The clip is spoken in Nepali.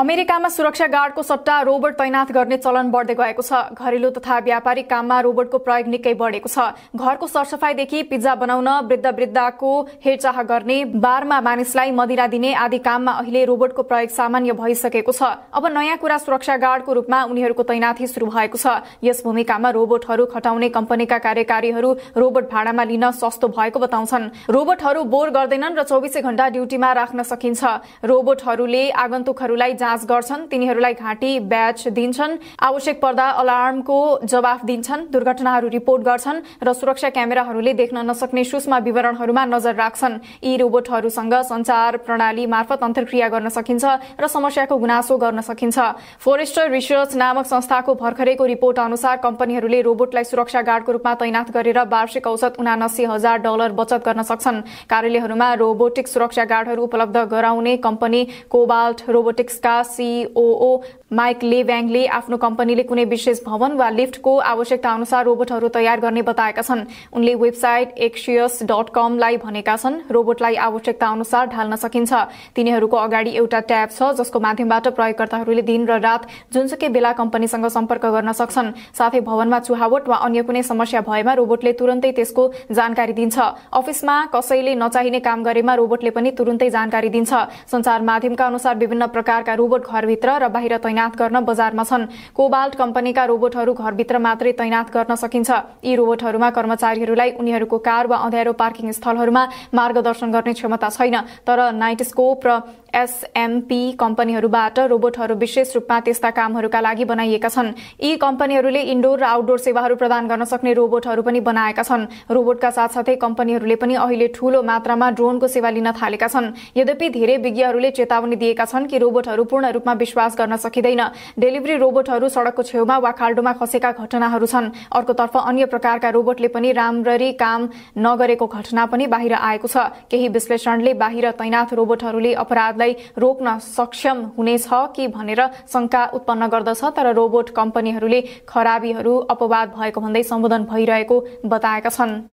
अमेरिकामा सुरक्षा गार्डको सट्टा रोबोट तैनाथ गर्ने चलन बढ्दै गएको छ घरेलु तथा व्यापारिक काममा रोबोटको प्रयोग निकै बढेको छ घरको सरसफाईदेखि पिज्जा बनाउन वृद्ध वृद्धको हेरचाह गर्ने बारमा मानिसलाई मदिरा दिने आदि काममा अहिले रोबोटको प्रयोग सामान्य भइसकेको छ अब नयाँ कुरा सुरक्षा गार्डको रूपमा उनीहरूको तैनाथी शुरू भएको छ यस भूमिकामा रोबोटहरू खटाउने कम्पनीका कार्यकारीहरू रोबोट भाडामा लिन सस्तो भएको बताउँछन् रोबोटहरू बोर गर्दैनन् र चौबिसै घण्टा ड्युटीमा राख्न सकिन्छ रोबोटहरूले आगन्तुकहरूलाई जाँच गर्छन् तिनीहरूलाई घाँटी ब्याच दिन्छन् आवश्यक पर्दा अलार्मको जवाफ दिन्छन् दुर्घटनाहरू रिपोर्ट गर्छन् र सुरक्षा क्यामेराहरूले देख्न नसक्ने सूक्ष्म विवरणहरूमा नजर राख्छन् यी रोबोटहरूसँग संचार प्रणाली मार्फत अन्तर्क्रिया गर्न सकिन्छ र समस्याको गुनासो गर्न सकिन्छ फोरेस्टर रिसर्च नामक संस्थाको भर्खरैको रिपोर्ट अनुसार कम्पनीहरूले रोबोटलाई सुरक्षा गार्डको रूपमा तैनाथ गरेर वार्षिक औसत उनासी हजार डलर बचत गर्न सक्छन् कार्यालयहरूमा रोबोटिक सुरक्षा गार्डहरू उपलब्ध गराउने company Cobalt Robotics C. Mike ले लेब्याङले आफ्नो कम्पनीले कुनै विशेष भवन वा लिफ्टको आवश्यकता अनुसार रोबोटहरू तयार गर्ने बताएका छन् उनले वेबसाइट एक्सियस डट कमलाई भनेका छन् रोबोटलाई आवश्यकता अनुसार ढाल्न सकिन्छ तिनीहरूको अगाडि एउटा ट्याब छ जसको माध्यमबाट प्रयोगकर्ताहरूले दिन र रात जुनसुकै बेला कम्पनीसँग सम्पर्क गर्न सक्छन् साथै भवनमा चुहावट वा अन्य कुनै समस्या भएमा रोबोटले तुरन्तै त्यसको जानकारी दिन्छ अफिसमा कसैले नचाहिने काम गरेमा रोबोटले पनि तुरन्तै जानकारी दिन्छ संचार माध्यमका अनुसार विभिन्न प्रकारका रोबोट घरभित्र र बाहिर तैनात तैनात गर्न बजारमा छन् कोबाल्ट कम्पनीका रोबोटहरू घरभित्र मात्रै तैनात गर्न सकिन्छ यी रोबोटहरूमा कर्मचारीहरूलाई उनीहरूको कार वा अँध्यारो पार्किङ स्थलहरूमा मार्गदर्शन गर्ने क्षमता छैन तर नाइट स्कोप र एसएमपी कम्पनीहरूबाट रोबोटहरू विशेष रूपमा त्यस्ता कामहरूका लागि बनाइएका छन् यी कम्पनीहरूले इन्डोर र आउटडोर सेवाहरू प्रदान गर्न सक्ने रोबोटहरू पनि बनाएका छन् रोबोटका साथसाथै कम्पनीहरूले पनि अहिले ठूलो मात्रामा ड्रोनको सेवा लिन थालेका छन् यद्यपि धेरै विज्ञहरूले चेतावनी दिएका छन् कि रोबोटहरू पूर्ण रूपमा विश्वास गर्न सकिँदैन डेलिभरी रोबोटहरू सड़कको छेउमा वा खाल्डोमा खसेका घटनाहरू छन् अर्कोतर्फ अन्य प्रकारका रोबोटले पनि राम्ररी काम नगरेको घटना पनि बाहिर आएको छ केही विश्लेषणले बाहिर तैनाथ रोबोटहरूले अपराधलाई रोक्न सक्षम हुनेछ कि भनेर शंका उत्पन्न गर्दछ तर रोबोट कम्पनीहरूले खराबीहरू अपवाद भएको भन्दै सम्बोधन भइरहेको बताएका छन्